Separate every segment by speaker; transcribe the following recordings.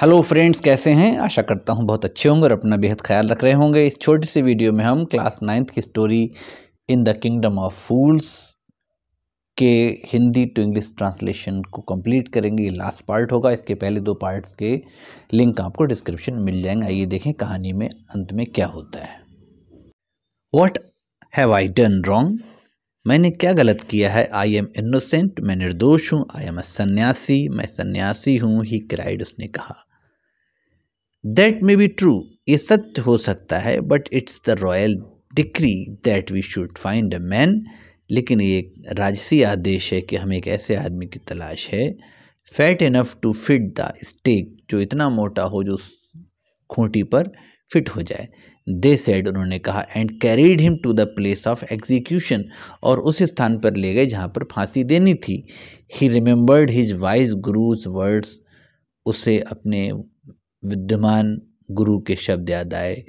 Speaker 1: hello friends कैसे हैं आशा करता हूं बहुत अच्छे होंगे और अपना बेहद ख्याल रख रहे होंगे इस छोटी सी वीडियो में हम क्लास नाइन्थ की story in the kingdom of fools के हिंदी टू इंग्लिश ट्रांसलेशन को कंप्लीट करेंगे ये लास्ट पार्ट होगा इसके पहले दो पार्ट्स के लिंक आपको डिस्क्रिप्शन मिल जाएंगे आइए देखें कहानी में अंत में क्या होता है what have I done wrong मैंने क्या गलत किया है आई एम इनोसेंट मैं निर्दोष हूँ आई एम अ सन्यासी मैं सन्यासी हूँ ही क्राइड उसने कहा दैट मे बी ट्रू ये सत्य हो सकता है but it's the royal decree that we should find a man लेकिन ये एक राजसी आदेश है कि हमें एक ऐसे आदमी की तलाश है fat enough to fit the stake जो इतना मोटा हो जो खूंटी पर फिट हो जाए दे सेड उन्होंने कहा and carried him to the place of execution और उस स्थान पर ले गए जहाँ पर फांसी देनी थी he remembered his wise guru's words उसे अपने विद्यमान गुरु के शब्द याद आए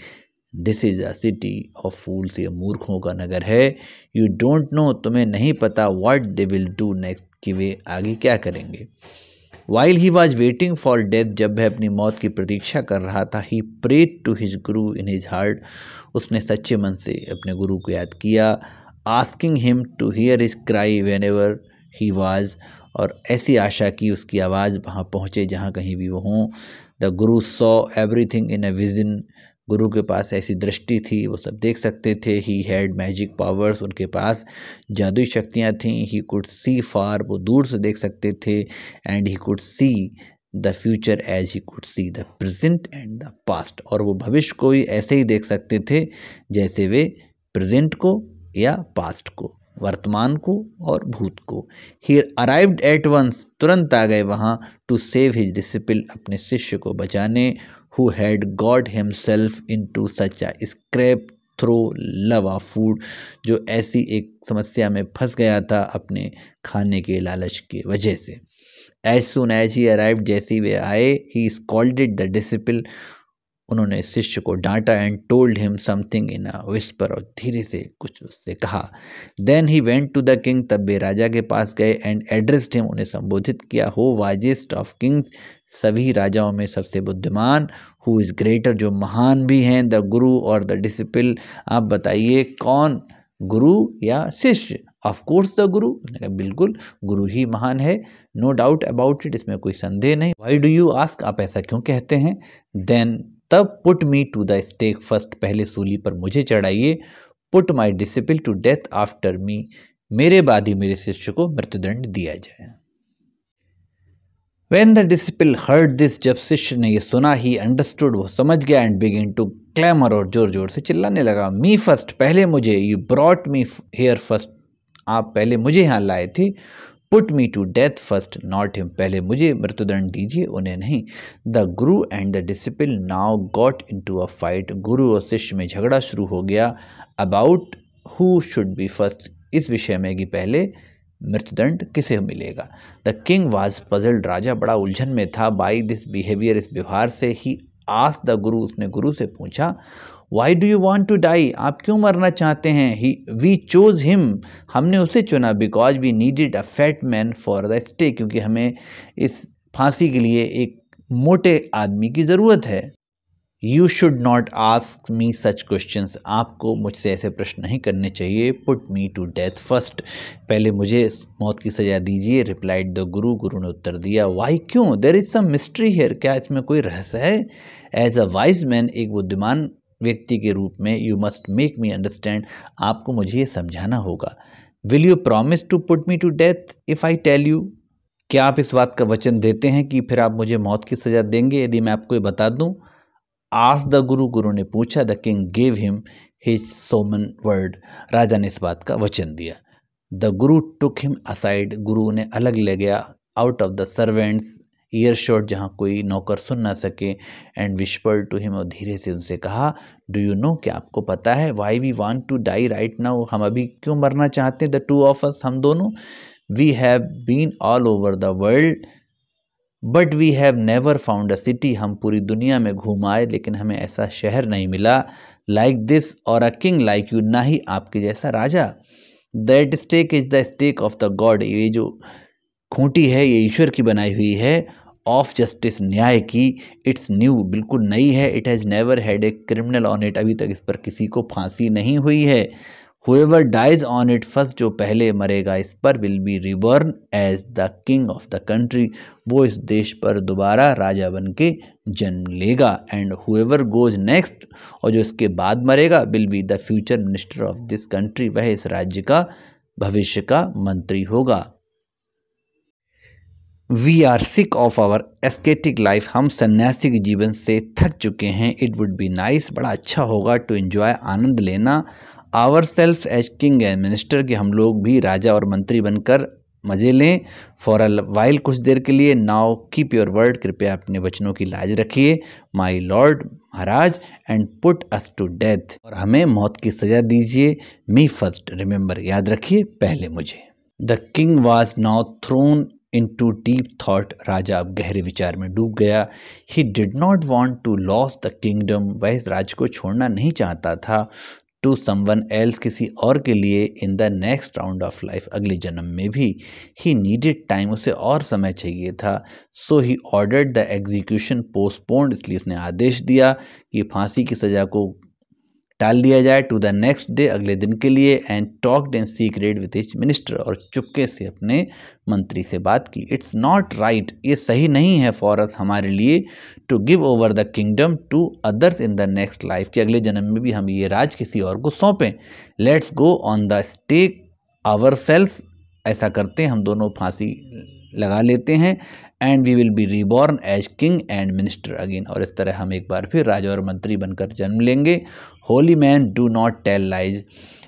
Speaker 1: this is a city of fools ये मूर्खों का नगर है यू डोंट नो तुम्हें नहीं पता what they will do next कि वे आगे क्या करेंगे while he was waiting for death जब वह अपनी मौत की प्रतीक्षा कर रहा था ही प्रेड टू हिज गुरु इन हिज हार्ट उसने सच्चे मन से अपने गुरु को याद किया asking him to hear his cry whenever he was और ऐसी आशा की उसकी आवाज़ वहाँ पहुँचे जहाँ कहीं भी वो हों the guru saw everything in a vision गुरु के पास ऐसी दृष्टि थी वो सब देख सकते थे ही हैड मैजिक पावर्स उनके पास जादुई शक्तियाँ थीं ही कुड सी फार वो दूर से देख सकते थे and he could see the future as he could see the present and the past और वो भविष्य को ही ऐसे ही देख सकते थे जैसे वे प्रजेंट को या पास्ट को वर्तमान को और भूत को ही अराइव्ड एट वंस तुरंत आ गए वहाँ टू सेव हिज डिसिप्लिन अपने शिष्य को बचाने who had got himself into such a scrape through love of food जो ऐसी एक समस्या में फंस गया था अपने खाने के लालच के वजह से as soon as he arrive जैसी वे आए ही स्कॉल्डेड द डिसिपल उन्होंने शिष्य को डांटा and told him something in a whisper और धीरे से कुछ उससे कहा then he went to the king तब वे राजा के पास गए एंड एड्रेस्ड हिम उन्हें संबोधित किया हो वाइजेस्ट ऑफ किंग्स सभी राजाओं में सबसे बुद्धिमान हु इज़ ग्रेटर जो महान भी हैं द गुरु और द डिसिपल आप बताइए कौन गुरु या शिष्य ऑफ कोर्स द गुरु बिल्कुल गुरु ही महान है नो डाउट अबाउट इट इसमें कोई संदेह नहीं वाई डू यू आस्क आप ऐसा क्यों कहते हैं देन तब put me to the stake first पहले सूली पर मुझे चढ़ाइए put my disciple to death after me मेरे बाद ही मेरे शिष्य को मृत्युदंड दिया जाए when the disciple heard this जब शिष्य ने ये सुना ही अंडरस्टूड वो समझ गया एंड बिगिन टू क्लैमर और जोर जोर से चिल्लाने लगा मी फर्स्ट पहले मुझे you brought me here first आप पहले मुझे यहाँ लाए थे put me to death first not him पहले मुझे मृत्युदंड दीजिए उन्हें नहीं the guru and the disciple now got into a fight गुरु और शिष्य में झगड़ा शुरू हो गया about who should be first इस विषय में कि पहले मृत्युदंड किसे मिलेगा द किंग वाज पजल्ड राजा बड़ा उलझन में था बाई दिस बिहेवियर इस व्यवहार से ही आस द गुरु उसने गुरु से पूछा why do you want to die आप क्यों मरना चाहते हैं ही वी चोज हिम हमने उसे चुना because we needed a fat man for the stake क्योंकि हमें इस फांसी के लिए एक मोटे आदमी की ज़रूरत है you should not ask me such question आपको मुझसे ऐसे प्रश्न नहीं करने चाहिए put me to death first पहले मुझे मौत की सज़ा दीजिए रिप्लाइड द गुरु गुरु ने उत्तर दिया वाई क्यों there is some mystery here क्या इसमें कोई रहस्य है एज अ वाइज मैन एक बुद्धिमान व्यक्ति के रूप में you must make me understand आपको मुझे ये समझाना होगा will you promise to put me to death if I tell you क्या आप इस बात का वचन देते हैं कि फिर आप मुझे मौत की सज़ा देंगे यदि मैं आपको ये बता दूँ आस द गुरु गुरु ने पूछा the king gave him his solemn word राजा ने इस बात का वचन दिया द गुरु टुक हिम असाइड गुरु ने अलग ले गया out of the servants earshot जहाँ कोई नौकर सुन ना सके एंड विस्पर टू हिम और धीरे से उनसे कहा डू यू नो कि आपको पता है why we want to die right now हम अभी क्यों मरना चाहते हैं द टू ऑफ अस हम दोनों we have been all over the world but we have never found a city हम पूरी दुनिया में घूम आए लेकिन हमें ऐसा शहर नहीं मिला लाइक दिस और अ किंग लाइक यू ना ही आपके जैसा राजा that stake is the stake of the god ये जो खूंटी है ये ईश्वर की बनाई हुई है ऑफ जस्टिस न्याय की इट्स न्यू बिल्कुल नई है it has never had a criminal on it अभी तक इस पर किसी को फांसी नहीं हुई है whoever dies on it first जो पहले मरेगा इस पर will be reborn as the king of the country वो इस देश पर दोबारा राजा बन के जन्म लेगा एंड हुएवर गोज नेक्स्ट और जो इसके बाद मरेगा will be the future minister of this country वह इस राज्य का भविष्य का मंत्री होगा we are sick of our ascetic life हम सन्यासिक जीवन से थक चुके हैं इट वुड बी नाइस बड़ा अच्छा होगा टू एंजॉय आनंद लेना ourselves as king and minister कि हम लोग भी राजा और मंत्री बनकर मज़े लें फॉर अ वाइल कुछ देर के लिए नाव कीप योर वर्ड कृपया अपने वचनों की लाज रखिए माई लॉर्ड महाराज and put us to death और हमें मौत की सज़ा दीजिए मी फर्स्ट रिमेंबर याद रखिए पहले मुझे the king was now thrown into deep thought राजा अब गहरे विचार में डूब गया he did not want to lose the kingdom वह इस राज को छोड़ना नहीं चाहता था टू समवन एल्स किसी और के लिए in the next round of life अगले जन्म में भी ही नीडेड टाइम उसे और समय चाहिए था so he ordered the execution postponed इसलिए उसने आदेश दिया कि फांसी की सज़ा को टाल दिया जाए टू द नेक्स्ट डे अगले दिन के लिए and talked in secret with each minister और चुपके से अपने मंत्री से बात की इट्स नॉट राइट ये सही नहीं है फॉर अस हमारे लिए to give over the kingdom to others in the next life कि अगले जन्म में भी हम ये राज किसी और को सौंपें let's go on the stake ourselves ऐसा करते हैं हम दोनों फांसी लगा लेते हैं and we will be reborn as king and minister again और इस तरह हम एक बार फिर राजा और मंत्री बनकर जन्म लेंगे holy man do not tell lies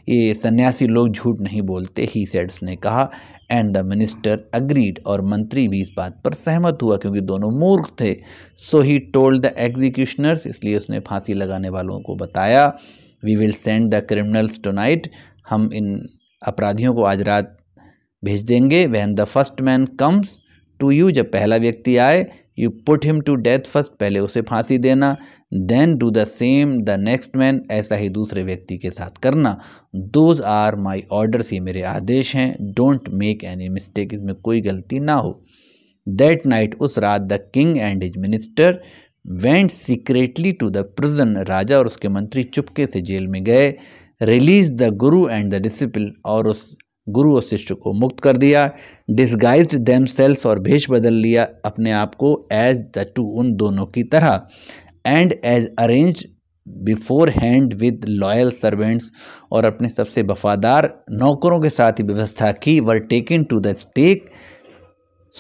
Speaker 1: ये सन्यासी लोग झूठ नहीं बोलते ही सेट्स ने कहा एंड द मिनिस्टर अग्रीड और मंत्री भी इस बात पर सहमत हुआ क्योंकि दोनों मूर्ख थे सो ही टोल्ड द एग्जीक्यूशनर्स इसलिए उसने फांसी लगाने वालों को बताया we will send the criminals tonight हम इन अपराधियों को आज रात भेज देंगे when the first man comes to you जब पहला व्यक्ति आए you put him to death first पहले उसे फांसी देना then do the same the next man ऐसा ही दूसरे व्यक्ति के साथ करना दोज आर माई ऑर्डर्स ये मेरे आदेश हैं डोंट मेक एनी मिस्टेक इसमें कोई गलती ना हो दैट नाइट उस रात the king and his minister went secretly to the prison राजा और उसके मंत्री चुपके से जेल में गए release the guru and the discipline और उस गुरु और शिष्य को मुक्त कर दिया डिस्गाइज देम सेल्फ और भेष बदल लिया अपने आप को एज द टू उन दोनों की तरह and as arrange beforehand with loyal servants और अपने सबसे वफादार नौकरों के साथ ही व्यवस्था की were taken to the stake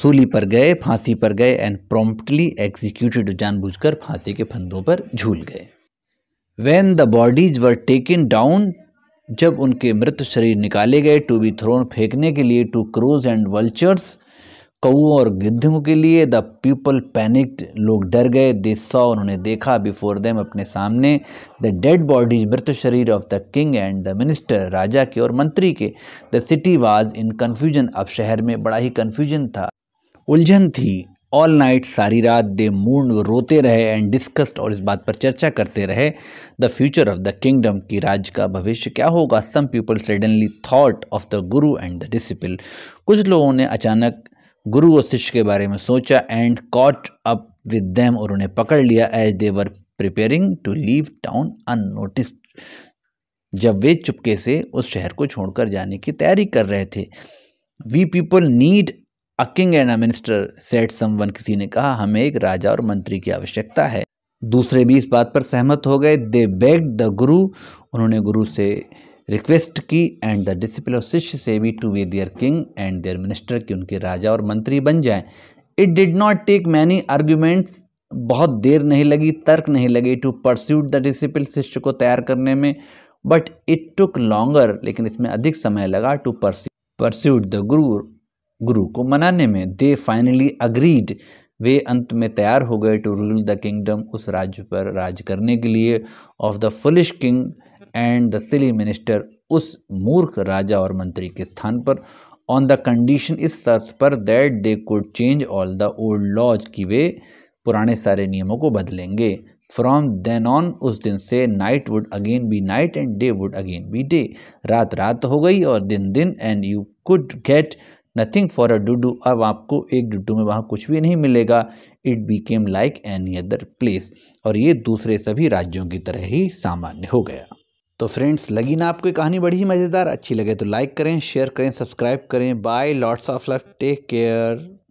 Speaker 1: सूली पर गए फांसी पर गए एंड प्रोम्प्टली एग्जीक्यूटेड जानबूझकर फांसी के फंदों पर झूल गए when the bodies were taken down जब उनके मृत शरीर निकाले गए टू बी थ्रोन फेंकने के लिए टू क्रोज एंड वल्चर्स कौओं और गिद्धों के लिए द पीपल पैनिक्ड लोग डर गए दे सॉ उन्होंने देखा बिफोर देम अपने सामने द डेड बॉडीज मृत शरीर of the king and the minister राजा के और मंत्री के the city was in confusion अब शहर में बड़ा ही कन्फ्यूजन था उलझन थी ऑल नाइट सारी रात दे मून रोते रहे एंड डिस्कस्ड और इस बात पर चर्चा करते रहे the future of the kingdom की राज का भविष्य क्या होगा some people suddenly thought of the guru and the disciple कुछ लोगों ने अचानक गुरु और शिष्य के बारे में सोचा and caught up with them और उन्हें पकड़ लिया as they were preparing to leave town unnoticed जब वे चुपके से उस शहर को छोड़कर जाने की तैयारी कर रहे थे we people need a king and a minister said someone किसी ने कहा हमें एक राजा और मंत्री की आवश्यकता है दूसरे भी इस बात पर सहमत हो गए दे बेग द गुरु उन्होंने गुरु से रिक्वेस्ट की एंड द डिसिप्लिन ऑफ शिष्य से भी to be their king and their minister कि उनके राजा और मंत्री बन जाए it did not take many arguments बहुत देर नहीं लगी तर्क नहीं लगे टू परस्यूट द डिसिप्लिन शिष्य को तैयार करने में बट इट टुक लॉन्गर लेकिन इसमें अधिक समय लगा टू परस्यूट द गुरु गुरु को मनाने में दे फाइनली अग्रीड वे अंत में तैयार हो गए टू रूल द किंगडम उस राज्य पर राज करने के लिए of the foolish king and the silly minister उस मूर्ख राजा और मंत्री के स्थान पर ऑन द कंडीशन इस शर्त पर that they could change all the old laws कि वे पुराने सारे नियमों को बदलेंगे फ्रॉम देन ऑन उस दिन से night would again be night and day would again be day रात रात हो गई और दिन दिन and you could get nothing for a डूडू अब आपको एक डुडू में वहाँ कुछ भी नहीं मिलेगा it became like any other place और ये दूसरे सभी राज्यों की तरह ही सामान्य हो गया तो फ्रेंड्स लगी ना आपको कहानी बड़ी ही मज़ेदार अच्छी लगे तो लाइक करें शेयर करें सब्सक्राइब करें bye lots of love take care